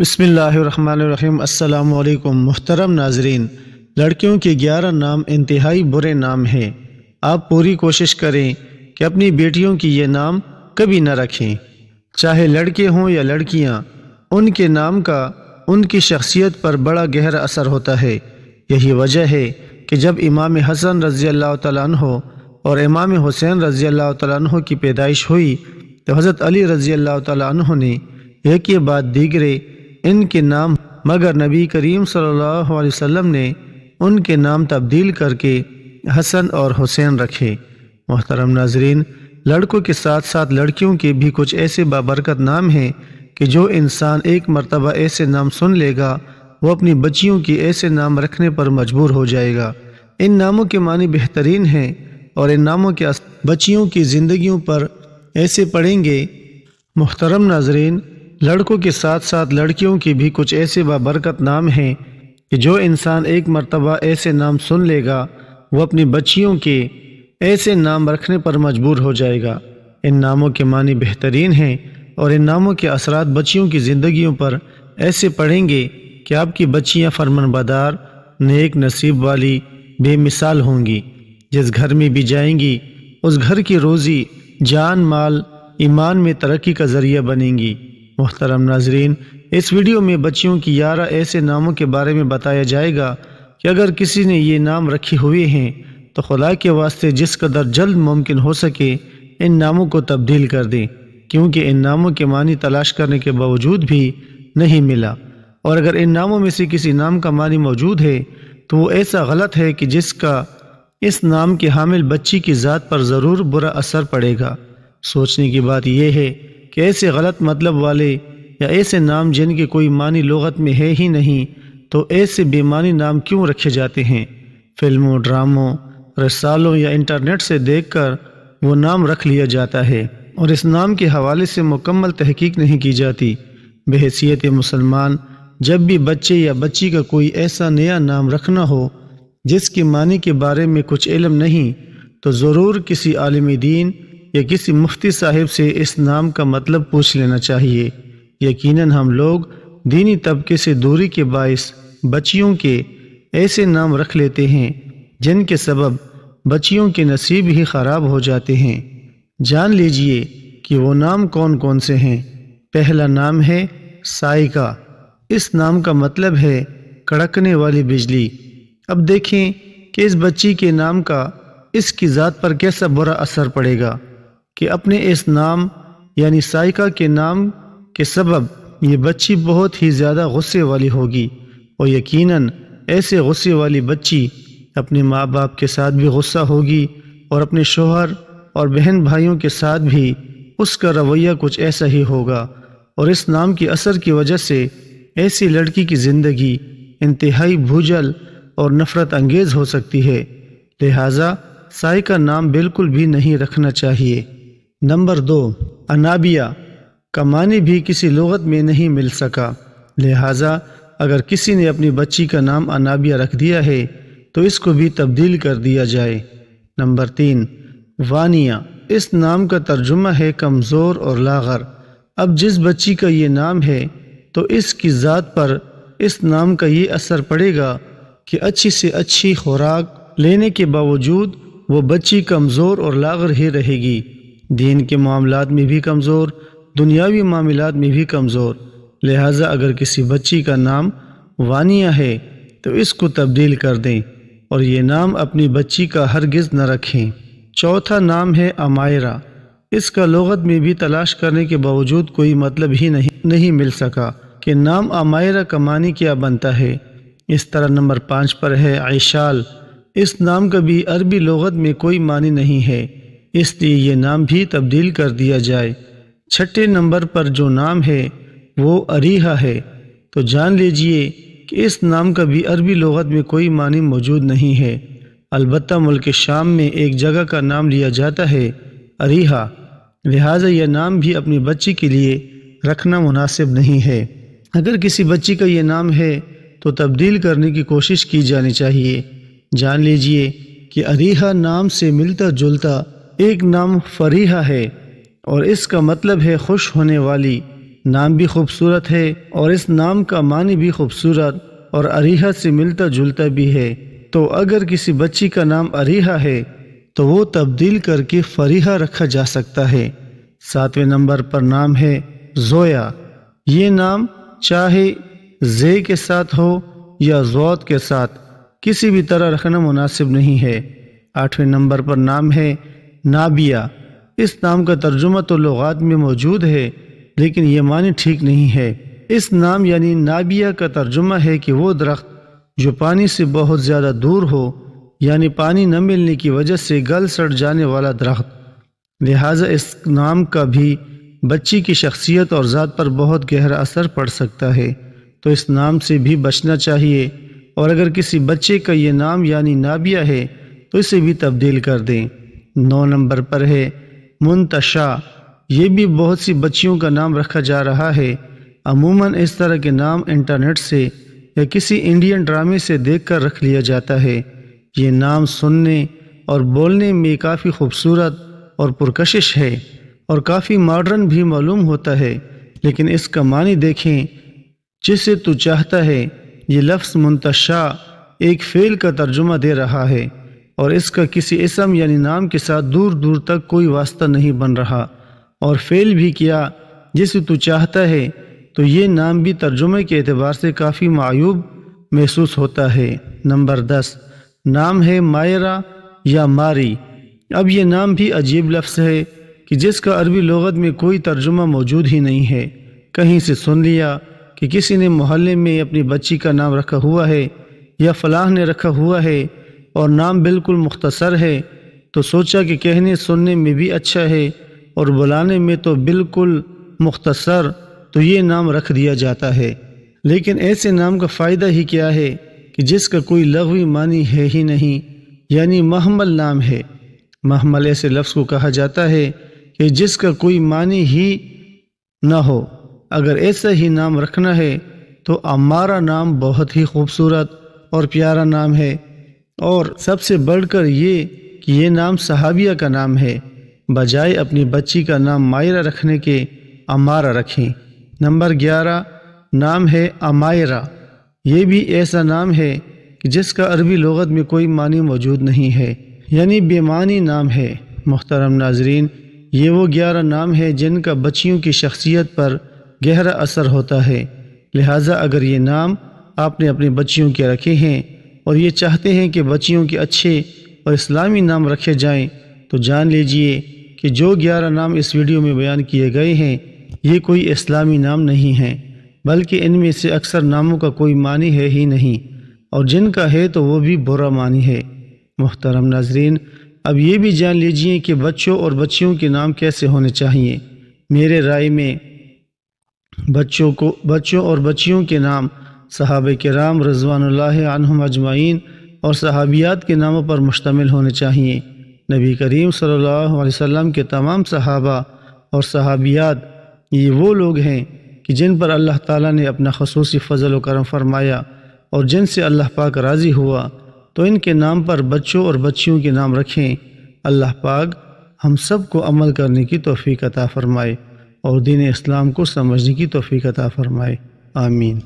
बसमीम् अल्लाम मोहतरम नाजरीन लड़कियों के ग्यारह नाम इंतहाई बुरे नाम हैं आप पूरी कोशिश करें कि अपनी बेटियों की ये नाम कभी न रखें चाहे लड़के हों या लड़कियां, उनके नाम का उनकी शख्सियत पर बड़ा गहरा असर होता है यही वजह है कि जब इमाम हसन रज़ी अल्लाह तु और इमाम हुसैन रज़ी अल्लाह तु की पैदाइश हुई तो हज़रत अली रज़ी अल्लाह तु ने एक ये बात दीगरे इनके नाम मगर नबी करीम सल्लल्लाहु अलैहि वसल्लम ने उनके नाम तब्दील करके हसन और हुसैन रखे मोहतरम नाजरीन लड़कों के साथ साथ लड़कियों के भी कुछ ऐसे बाबरकत नाम हैं कि जो इंसान एक मरतबा ऐसे नाम सुन लेगा वो अपनी बच्चियों के ऐसे नाम रखने पर मजबूर हो जाएगा इन नामों के मानी बेहतरीन हैं और इन नामों के बच्चियों की ज़िंदगियों पर ऐसे पढ़ेंगे मोहतरम नाजरीन लड़कों के साथ साथ लड़कियों के भी कुछ ऐसे बाबरकत नाम हैं कि जो इंसान एक मरतबा ऐसे नाम सुन लेगा वो अपनी बच्चियों के ऐसे नाम रखने पर मजबूर हो जाएगा इन नामों के मानी बेहतरीन हैं और इन नामों के असरा बच्चियों की ज़िंदगी पर ऐसे पड़ेंगे कि आपकी बच्चियाँ बदार नेक नसीब वाली बेमिसाल होंगी जिस घर में भी जाएंगी उस घर की रोज़ी जान माल ईमान में तरक्की का ज़रिया बनेंगी मोहतरम नाजरीन इस वीडियो में बच्चियों की ग्यारह ऐसे नामों के बारे में बताया जाएगा कि अगर किसी ने ये नाम रखे हुए हैं तो खुदा के वास्ते जिस कदर जल्द मुमकिन हो सके इन नामों को तब्दील कर दें क्योंकि इन नामों के मानी तलाश करने के बावजूद भी नहीं मिला और अगर इन नामों में से किसी नाम का मानी मौजूद है तो वो ऐसा गलत है कि जिसका इस नाम के हामिल बच्ची की ज़ात पर ज़रूर बुरा असर पड़ेगा सोचने की बात यह है कि ऐसे गलत मतलब वाले या ऐसे नाम जिनके कोई मानी लगत में है ही नहीं तो ऐसे बेमानी नाम क्यों रखे जाते हैं फिल्मों ड्रामों रसालों या इंटरनेट से देखकर वो नाम रख लिया जाता है और इस नाम के हवाले से मुकम्मल तहकीक नहीं की जाती बहसीत मुसलमान जब भी बच्चे या बच्ची का कोई ऐसा नया नाम रखना हो जिसके मानी के बारे में कुछ इलम नहीं तो ज़रूर किसी आलमी दीन या किसी मुफ्ती साहिब से इस नाम का मतलब पूछ लेना चाहिए यकीनन हम लोग दीनी तबके से दूरी के बायस बच्चियों के ऐसे नाम रख लेते हैं जिनके सबब बच्चियों के नसीब ही ख़राब हो जाते हैं जान लीजिए कि वो नाम कौन कौन से हैं पहला नाम है साइका इस नाम का मतलब है कड़कने वाली बिजली अब देखें कि इस बच्ची के नाम का इसकी ज़ात पर कैसा बुरा असर पड़ेगा कि अपने इस नाम यानी साइका के नाम के सबब ये बच्ची बहुत ही ज़्यादा गुस्से वाली होगी और यकीनन ऐसे गुस्से वाली बच्ची अपने माँ बाप के साथ भी गुस्सा होगी और अपने शोहर और बहन भाइयों के साथ भी उसका रवैया कुछ ऐसा ही होगा और इस नाम की असर की वजह से ऐसी लड़की की ज़िंदगी इंतहाई भूजल और नफ़रत अंगेज़ हो सकती है लिहाजा साई का नाम बिल्कुल भी नहीं रखना चाहिए नंबर दो अनाबिया का मानी भी किसी लगत में नहीं मिल सका लिहाजा अगर किसी ने अपनी बच्ची का नाम अनाबिया रख दिया है तो इसको भी तब्दील कर दिया जाए नंबर तीन वानिया इस नाम का तर्जुमा है कमज़ोर और लागर अब जिस बच्ची का ये नाम है तो इसकी ज़ात पर इस नाम का ये असर पड़ेगा कि अच्छी से अच्छी खुराक लेने के बावजूद वो बच्ची कमज़ोर और लागर ही रहेगी दीन के मामलों में भी कमज़ोर दुनियावी मामलों में भी कमज़ोर लिहाजा अगर किसी बच्ची का नाम वानिया है तो इसको तब्दील कर दें और ये नाम अपनी बच्ची का हरगिज़ न रखें चौथा नाम है अमायरा इसका लगत में भी तलाश करने के बावजूद कोई मतलब ही नहीं नहीं मिल सका कि नाम अमायरा कमानी क्या बनता है इस तरह नंबर पाँच पर है आयशाल इस नाम का भी अरबी लगत में कोई मानी नहीं है इसलिए ये नाम भी तब्दील कर दिया जाए छठे नंबर पर जो नाम है वो अरीहा है तो जान लीजिए कि इस नाम का भी अरबी लगत में कोई मानी मौजूद नहीं है अलबत् मुल्क शाम में एक जगह का नाम लिया जाता है अरीहा लिहाजा यह नाम भी अपनी बच्ची के लिए रखना मुनासिब नहीं है अगर किसी बच्ची का यह नाम है तो तब्दील करने की कोशिश की जानी चाहिए जान लीजिए कि अरीहा नाम से मिलता जुलता एक नाम फरीहा है और इसका मतलब है खुश होने वाली नाम भी खूबसूरत है और इस नाम का मानी भी खूबसूरत और अरीहा से मिलता जुलता भी है तो अगर किसी बच्ची का नाम अरीहा है तो वो तब्दील करके फरीहा रखा जा सकता है सातवें नंबर पर नाम है जोया ये नाम चाहे जे के साथ हो या जौत के साथ किसी भी तरह रखना मुनासिब नहीं है आठवें नंबर पर नाम है नाबिया इस नाम का तर्जुमा तो लगात में मौजूद है लेकिन ये मानी ठीक नहीं है इस नाम यानी नाबिया का तर्जुमा है कि वो दरख्त जो पानी से बहुत ज़्यादा दूर हो यानी पानी न मिलने की वजह से गल सड़ जाने वाला दरख्त लिहाजा इस नाम का भी बच्ची की शख्सियत और ज़ात पर बहुत गहरा असर पड़ सकता है तो इस नाम से भी बचना चाहिए और अगर किसी बच्चे का ये नाम यानी नाबिया है तो इसे भी तब्दील कर दें नौ नंबर पर है मुंतशा ये भी बहुत सी बच्चियों का नाम रखा जा रहा है अमूमन इस तरह के नाम इंटरनेट से या किसी इंडियन ड्रामे से देखकर रख लिया जाता है ये नाम सुनने और बोलने में काफ़ी खूबसूरत और पुरकशिश है और काफ़ी मॉडर्न भी मालूम होता है लेकिन इसका मानी देखें जिसे तू चाहता है ये लफ्ज़ मुंतशा एक फ़ेल का तर्जुमा दे रहा है और इसका किसी इसम यानी नाम के साथ दूर दूर तक कोई वास्ता नहीं बन रहा और फेल भी किया जिसे तू चाहता है तो ये नाम भी तर्जुमे के अतबार से काफ़ी मायूब महसूस होता है नंबर दस नाम है मायरा या मारी अब यह नाम भी अजीब लफ्स है कि जिसका अरबी लगत में कोई तर्जुमा मौजूद ही नहीं है कहीं से सुन लिया कि किसी ने मोहल्ले में अपनी बच्ची का नाम रखा हुआ है या फलाह ने रखा हुआ है और नाम बिल्कुल मुख्तसर है तो सोचा कि कहने सुनने में भी अच्छा है और बुलाने में तो बिल्कुल मुख्तसर तो ये नाम रख दिया जाता है लेकिन ऐसे नाम का फ़ायदा ही क्या है कि जिसका कोई लघवी मानी है ही नहीं यानी महमल नाम है महमल ऐसे लफ्ज़ को कहा जाता है कि जिसका कोई मानी ही ना हो अगर ऐसा ही नाम रखना है तो हमारा नाम बहुत ही खूबसूरत और प्यारा नाम है और सबसे बढ़कर ये कि ये नाम सहाबिया का नाम है बजाय अपनी बच्ची का नाम मायरा रखने के अमारा रखें नंबर ग्यारह नाम है अमायरा ये भी ऐसा नाम है कि जिसका अरबी लगत में कोई मानी मौजूद नहीं है यानी बेमानी नाम है मोहतरम नाजरीन ये वो ग्यारह नाम है जिनका बच्चियों की शख्सियत पर गहरा असर होता है लिहाजा अगर ये नाम आपने अपनी बच्चियों के रखे हैं और ये चाहते हैं कि बच्चियों के अच्छे और इस्लामी नाम रखे जाएं तो जान लीजिए कि जो ग्यारह नाम इस वीडियो में बयान किए गए हैं ये कोई इस्लामी नाम नहीं हैं बल्कि इनमें से अक्सर नामों का कोई मानी है ही नहीं और जिनका है तो वो भी बुरा मानी है मोहतरम नाजरीन अब ये भी जान लीजिए कि बच्चों और बच्चियों के नाम कैसे होने चाहिए मेरे राय में बच्चों को बच्चों और बच्चियों के नाम सहाब कराम रजवान अजमाइन और सहाबियात के नामों पर मुश्तमिल होने चाहिए नबी करीम सल्लल्लाहु अलैहि वसल्लम के तमाम सहाबा और सहाबियात ये वो लोग हैं कि जिन पर अल्लाह ताला ने अपना खसूस फ़जल करम फरमाया और जिनसे अल्लाह पाक राज़ी हुआ तो इनके नाम पर बच्चों और बच्चियों के नाम रखें अल्लाह पाक हम सब को अमल करने की तोफ़ी अता फ़रमाए और दीन इस्लाम को समझने की तोफ़ी अता फ़रमाए आमीन